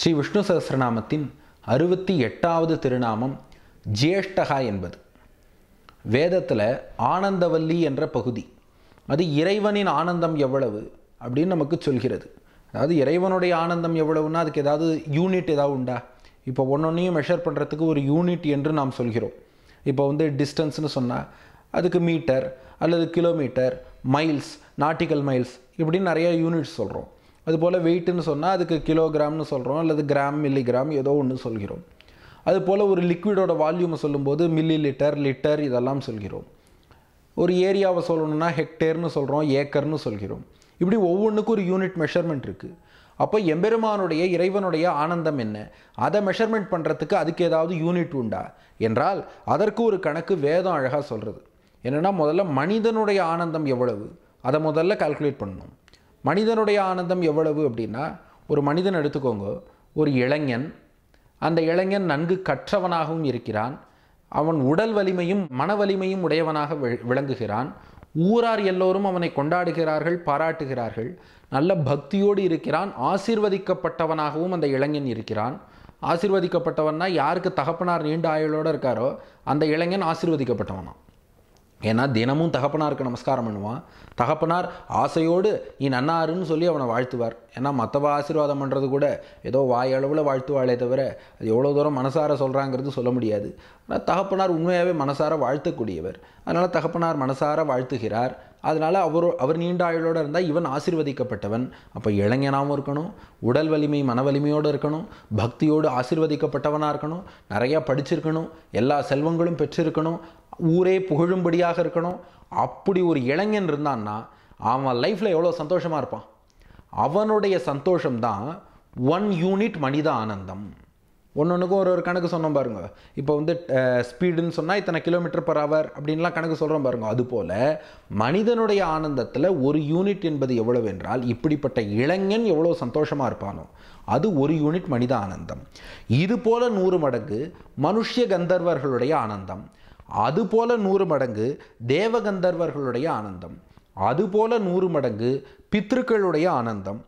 ஸ்ரீ விஷ்ணு சகசிரநாமத்தின் அறுபத்தி எட்டாவது திருநாமம் ஜேஷ்டகா என்பது வேதத்தில் ஆனந்தவல்லி என்ற பகுதி அது இறைவனின் ஆனந்தம் எவ்வளவு அப்படின்னு நமக்கு சொல்கிறது அதாவது இறைவனுடைய ஆனந்தம் எவ்வளவுன்னா அதுக்கு ஏதாவது யூனிட் ஏதாவது உண்டா இப்போ ஒன்னொன்னையும் மெஷர் பண்ணுறதுக்கு ஒரு யூனிட் என்று நாம் சொல்கிறோம் இப்போ வந்து டிஸ்டன்ஸ்னு சொன்னால் அதுக்கு மீட்டர் அல்லது கிலோமீட்டர் மைல்ஸ் நாட்டிக்கல் மைல்ஸ் இப்படின்னு நிறையா யூனிட்ஸ் சொல்கிறோம் அது போல் வெயிட்டுன்னு சொன்னால் அதுக்கு கிலோகிராம்னு சொல்கிறோம் அல்லது கிராம் மில்லிகிராம் ஏதோ ஒன்று சொல்கிறோம் அது போல் ஒரு லிக்விடோட வால்யூமை சொல்லும்போது மில்லி லிட்டர் லிட்டர் இதெல்லாம் சொல்கிறோம் ஒரு ஏரியாவை சொல்லணும்னா ஹெக்டேர்னு சொல்கிறோம் ஏக்கர்னு சொல்கிறோம் இப்படி ஒவ்வொன்றுக்கும் ஒரு யூனிட் மெஷர்மெண்ட் இருக்குது அப்போ எம்பெருமானுடைய இறைவனுடைய ஆனந்தம் என்ன அதை மெஷர்மெண்ட் பண்ணுறதுக்கு அதுக்கு ஏதாவது யூனிட் உண்டா என்றால் அதற்கு ஒரு கணக்கு வேதம் அழகாக சொல்கிறது என்னென்னா முதல்ல மனிதனுடைய ஆனந்தம் எவ்வளவு அதை முதல்ல கால்குலேட் பண்ணணும் மனிதனுடைய ஆனந்தம் எவ்வளவு அப்படின்னா ஒரு மனிதன் எடுத்துக்கோங்க ஒரு இளைஞன் அந்த இளைஞன் நன்கு கற்றவனாகவும் இருக்கிறான் அவன் உடல் வலிமையும் மன வலிமையும் உடையவனாக விளங்குகிறான் ஊரார் எல்லோரும் அவனை கொண்டாடுகிறார்கள் பாராட்டுகிறார்கள் நல்ல பக்தியோடு இருக்கிறான் ஆசீர்வதிக்கப்பட்டவனாகவும் அந்த இளைஞன் இருக்கிறான் ஆசீர்வதிக்கப்பட்டவன்னா யாருக்கு தகப்பனார் நீண்ட ஆயுளோடு இருக்காரோ அந்த இளைஞன் ஆசீர்வதிக்கப்பட்டவனான் ஏன்னா தினமும் தகப்பனாருக்கு நமஸ்காரம் பண்ணுவான் தகப்பனார் ஆசையோடு நீ நன்னாருன்னு சொல்லி அவனை வாழ்த்துவார் ஏன்னா மற்றவ ஆசீர்வாதம் பண்ணுறது கூட ஏதோ வாயளவில் வாழ்த்துவாளே தவிர அது எவ்வளோ தூரம் மனசார சொல்கிறாங்கிறது சொல்ல முடியாது ஆனால் தகப்பனார் உண்மையாகவே மனசார வாழ்த்தக்கூடியவர் அதனால் தகப்பனார் மனசார வாழ்த்துகிறார் அதனால் அவர் அவர் நீண்ட ஆயுளோடு இருந்தால் இவன் ஆசிர்வதிக்கப்பட்டவன் அப்போ இளைஞனாகவும் இருக்கணும் உடல் வலிமை மன வலிமையோடு இருக்கணும் பக்தியோடு ஆசிர்வதிக்கப்பட்டவனாக இருக்கணும் நிறையா படிச்சிருக்கணும் எல்லா செல்வங்களும் பெற்றிருக்கணும் ஊரே புகழும்படியாக இருக்கணும் அப்படி ஒரு இளைஞன் இருந்தான்னா அவன் லைஃப்பில் எவ்வளோ சந்தோஷமாக இருப்பான் அவனுடைய சந்தோஷம்தான் ஒன் யூனிட் மனித ஆனந்தம் ஒன்றொன்றுக்கும் ஒன்றுக்கும் ஒரு ஒரு கணக்கு சொன்னோம் பாருங்க இப்போ வந்து ஸ்பீடுன்னு சொன்னால் இத்தனை கிலோமீட்டர் பர் ஹவர் அப்படின்லாம் கணக்கு சொல்கிறோம் பாருங்க அதுபோல் மனிதனுடைய ஆனந்தத்தில் ஒரு யூனிட் என்பது எவ்வளவு என்றால் இப்படிப்பட்ட இளைஞன் எவ்வளோ சந்தோஷமாக இருப்பானோ அது ஒரு யூனிட் மனித ஆனந்தம் இது போல் நூறு மடங்கு மனுஷிய கந்தர்வர்களுடைய ஆனந்தம் அதுபோல நூறு மடங்கு தேவகந்தர்வர்களுடைய ஆனந்தம் அதுபோல நூறு மடங்கு பித்ருக்களுடைய ஆனந்தம்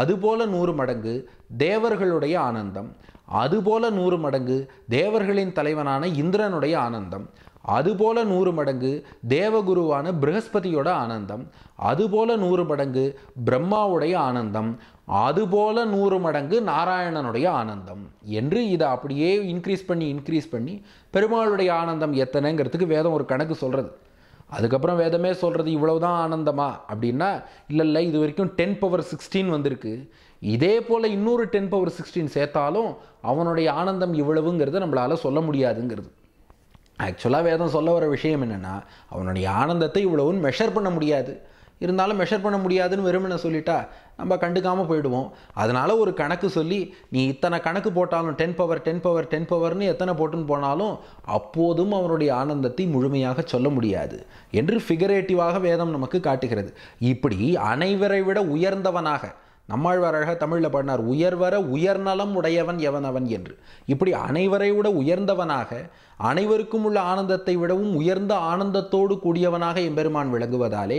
அதுபோல நூறு மடங்கு தேவர்களுடைய ஆனந்தம் அதுபோல நூறு மடங்கு தேவர்களின் தலைவனான இந்திரனுடைய ஆனந்தம் அதுபோல நூறு மடங்கு தேவகுருவான பிரகஸ்பதியோட ஆனந்தம் அதுபோல நூறு மடங்கு பிரம்மாவுடைய ஆனந்தம் அதுபோல நூறு மடங்கு நாராயணனுடைய ஆனந்தம் என்று இதை அப்படியே இன்க்ரீஸ் பண்ணி இன்க்ரீஸ் பண்ணி பெருமாளுடைய ஆனந்தம் எத்தனைங்கிறதுக்கு வேதம் ஒரு கணக்கு சொல்கிறது அதுக்கப்புறம் வேதமே சொல்கிறது இவ்வளவு தான் ஆனந்தமா அப்படின்னா இல்லை இல்லை இது வரைக்கும் டென் பவர் சிக்ஸ்டீன் வந்திருக்கு இதே போல் இன்னொரு டென் பவர் சிக்ஸ்டீன் சேர்த்தாலும் அவனுடைய ஆனந்தம் இவ்வளவுங்கிறது நம்மளால் சொல்ல முடியாதுங்கிறது ஆக்சுவலாக வேதம் சொல்ல வர விஷயம் என்னென்னா அவனுடைய ஆனந்தத்தை இவ்வளவுன்னு மெஷர் பண்ண முடியாது இருந்தாலும் மெஷர் பண்ண முடியாதுன்னு வெறுமனை சொல்லிட்டா நம்ம கண்டுக்காமல் போயிடுவோம் அதனால் ஒரு கணக்கு சொல்லி நீ இத்தனை கணக்கு போட்டாலும் ten power ten power ten பவர்னு எத்தனை போட்டுன்னு போனாலும் அப்போதும் அவனுடைய ஆனந்தத்தை முழுமையாக சொல்ல முடியாது என்று ஃபிகரேட்டிவாக வேதம் நமக்கு காட்டுகிறது இப்படி அனைவரை விட உயர்ந்தவனாக நம்மாழ்வார் தமிழில் பாடினார் உயர்வர உயர்நலம் உடையவன் எவனவன் என்று இப்படி அனைவரை விட உயர்ந்தவனாக அனைவருக்கும் உள்ள ஆனந்தத்தை விடவும் உயர்ந்த ஆனந்தத்தோடு கூடியவனாக எம்பெருமான் விளங்குவதாலே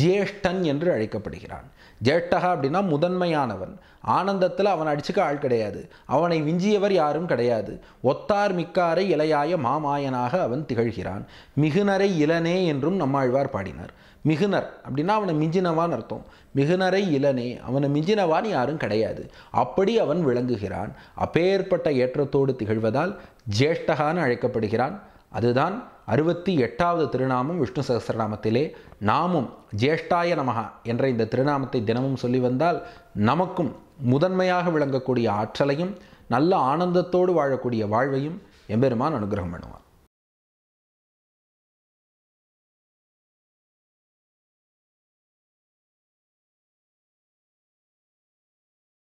ஜேஷ்டன் என்று அழைக்கப்படுகிறான் ஜேஷ்டகா அப்படின்னா முதன்மையானவன் ஆனந்தத்தில் அவன் அடிச்சுக்க ஆள் கிடையாது அவனை விஞ்சியவர் யாரும் கிடையாது ஒத்தார் மிக்காரை இளையாய மாமாயனாக அவன் திகழ்கிறான் மிகுனரை இளனே என்றும் நம்மாழ்வார் பாடினார் மிகுனர் அப்படின்னா அவனை மிஞ்சினவான் அர்த்தம் மிகுனரை இளனே அவனை மிஞ்சினவான் யாரும் கிடையாது அப்படி அவன் விளங்குகிறான் அப்பேற்பட்ட ஏற்றத்தோடு திகழ்வதால் ஜேஷ்டகான்னு அழைக்கப்படுகிறான் அதுதான் அறுபத்தி எட்டாவது திருநாமம் விஷ்ணு சகசிரநாமத்திலே நாமும் ஜேஷ்டாய நமக என்ற இந்த திருநாமத்தை தினமும் சொல்லி வந்தால் நமக்கும் முதன்மையாக விளங்கக்கூடிய ஆற்றலையும் நல்ல ஆனந்தத்தோடு வாழக்கூடிய வாழ்வையும் எம்பெருமான் அனுகிரகம் பண்ணுவான்